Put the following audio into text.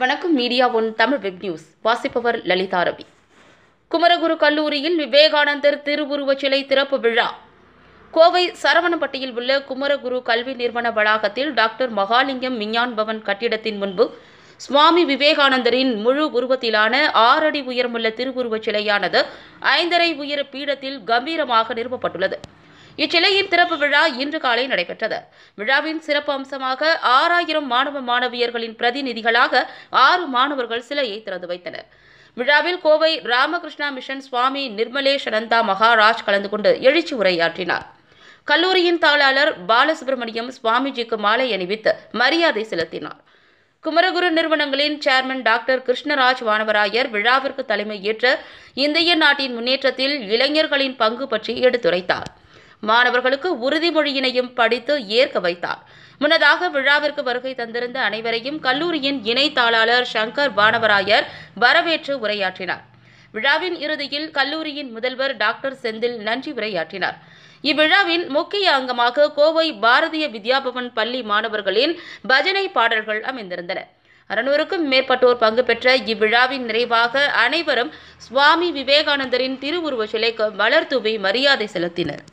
வணக்கம் media one Tamil web news வாசிப்பவர் லலிதா ரவி குமரகுரு கல்லூரியில் விவேகானந்தர் திருவுருவச் சிலை திறப்பு விழா கோவை சரவணப்பட்டியில் உள்ள குமரகுரு கல்வி நிறுவன வளாகத்தில் டாக்டர் மகாலிங்கம் விஞ்ஞான் பவன் கட்டிடத்தின் முன்பு சுவாமி விவேகானந்தரின் முழு உருவத்திலான ஆறடி உயரமுள்ள திருவுருவச் சிலையானது ஐந்தரை உயர பீடத்தில் கம்பீரமாக நிறுவப்பட்டுள்ளது இச்சிலையின் திறப்பு விழா இன்று காலை நடைபெற்றது விழாவின் சிறப்பு அம்சமாக ஆறாயிரம் மாணவ மாணவியர்களின் பிரதிநிதிகளாக ஆறு மாணவர்கள் சிலையை திறந்து வைத்தனர் விழாவில் கோவை ராமகிருஷ்ணா மிஷன் சுவாமி நிர்மலேஷனந்தா மகாராஜ் கலந்து கொண்டு எழுச்சி உரையாற்றினார் கல்லூரியின் தாளாளர் பாலசுப்ரமணியம் சுவாமிஜிக்கு மாலை அணிவித்து மரியாதை செலுத்தினார் குமரகுரு நிறுவனங்களின் சேர்மன் டாக்டர் கிருஷ்ணராஜ் வானவராயர் விழாவிற்கு தலைமை ஏற்ற இந்திய நாட்டின் முன்னேற்றத்தில் இளைஞர்களின் பங்கு பற்றி எடுத்துரைத்தார் மாணவர்களுக்கு உறுதிமொழியினையும் படித்து ஏற்க வைத்தார் முன்னதாக விழாவிற்கு வருகை தந்திருந்த அனைவரையும் கல்லூரியின் இணைத்தாளர் சங்கர் வானவராயர் வரவேற்று உரையாற்றினார் விழாவின் இறுதியில் கல்லூரியின் முதல்வர் டாக்டர் செந்தில் நன்றி உரையாற்றினார் இவ்விழாவின் முக்கிய அங்கமாக கோவை பாரதிய வித்யாபவன் பள்ளி மாணவர்களின் பஜனை பாடல்கள் அமைந்திருந்தன அறுநூறுக்கும் மேற்பட்டோர் பங்கு பெற்ற இவ்விழாவின் நிறைவாக அனைவரும் சுவாமி விவேகானந்தரின் திருவுருவ சிலைக்கு மலர் தூவி மரியாதை செலுத்தினர்